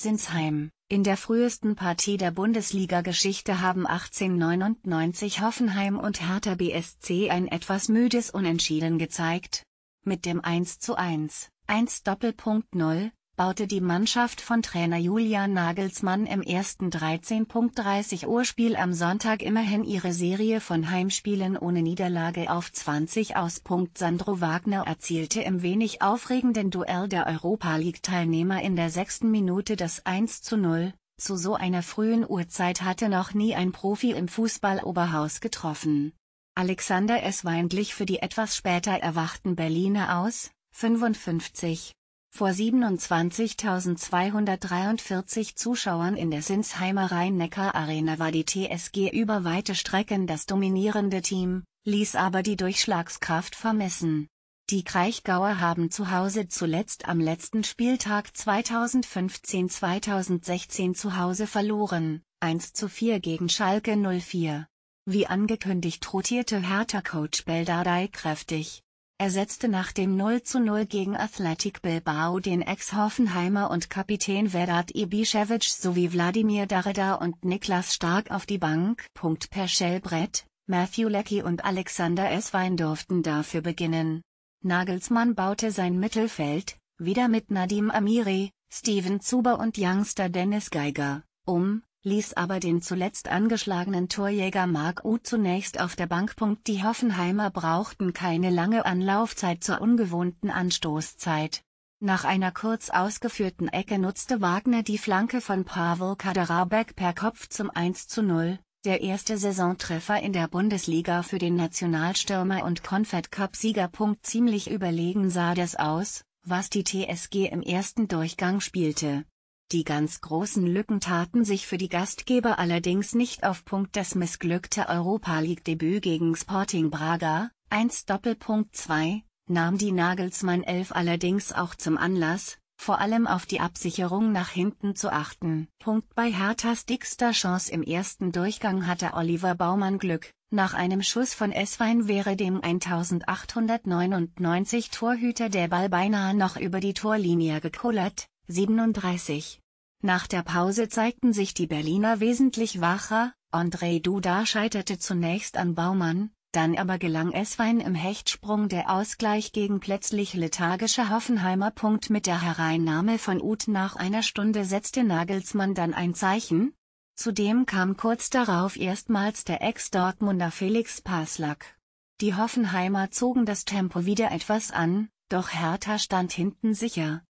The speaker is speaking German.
Sinsheim. In der frühesten Partie der Bundesliga-Geschichte haben 1899 Hoffenheim und Hertha BSC ein etwas müdes Unentschieden gezeigt. Mit dem 1:1, 1 Doppelpunkt 0, baute die Mannschaft von Trainer Julian Nagelsmann im ersten 13.30 Uhr Spiel am Sonntag immerhin ihre Serie von Heimspielen ohne Niederlage auf 20 aus. Sandro Wagner erzielte im wenig aufregenden Duell der Europa League-Teilnehmer in der sechsten Minute das 1 Zu 0. Zu so einer frühen Uhrzeit hatte noch nie ein Profi im Fußballoberhaus getroffen. Alexander S. weintlich für die etwas später erwachten Berliner aus, 55, vor 27.243 Zuschauern in der Sinsheimer Rhein-Neckar-Arena war die TSG über weite Strecken das dominierende Team, ließ aber die Durchschlagskraft vermessen. Die Kraichgauer haben zu Hause zuletzt am letzten Spieltag 2015-2016 zu Hause verloren, 1 zu 4 gegen Schalke 04. Wie angekündigt rotierte Hertha-Coach Beldadei kräftig, er setzte nach dem 0 zu 0 gegen Athletic Bilbao den Ex-Hoffenheimer und Kapitän Vedat Ibišević sowie Wladimir Dareda und Niklas Stark auf die Bank. Perschel Brett, Matthew Leckie und Alexander S. Wein durften dafür beginnen. Nagelsmann baute sein Mittelfeld, wieder mit Nadim Amiri, Steven Zuber und Youngster Dennis Geiger, um, ließ aber den zuletzt angeschlagenen Torjäger Mark U zunächst auf der Bank. Die Hoffenheimer brauchten keine lange Anlaufzeit zur ungewohnten Anstoßzeit. Nach einer kurz ausgeführten Ecke nutzte Wagner die Flanke von Pavel Kaderabek per Kopf zum 1 zu 0, der erste Saisontreffer in der Bundesliga für den Nationalstürmer und Confed Cup-Sieger. Ziemlich überlegen sah das aus, was die TSG im ersten Durchgang spielte. Die ganz großen Lücken taten sich für die Gastgeber allerdings nicht auf. Punkt Das missglückte Europa League-Debüt gegen Sporting Braga, 1 Doppelpunkt 2, nahm die Nagelsmann 11 allerdings auch zum Anlass, vor allem auf die Absicherung nach hinten zu achten. Punkt bei Herthas dickster Chance im ersten Durchgang hatte Oliver Baumann Glück, nach einem Schuss von Esswein wäre dem 1899 Torhüter der Ball beinahe noch über die Torlinie gekullert, 37. Nach der Pause zeigten sich die Berliner wesentlich wacher, Andrei Duda scheiterte zunächst an Baumann, dann aber gelang es Wein im Hechtsprung der Ausgleich gegen plötzlich lethargische Hoffenheimer. Punkt mit der Hereinnahme von Uth nach einer Stunde setzte Nagelsmann dann ein Zeichen. Zudem kam kurz darauf erstmals der Ex-Dortmunder Felix Paslak. Die Hoffenheimer zogen das Tempo wieder etwas an, doch Hertha stand hinten sicher.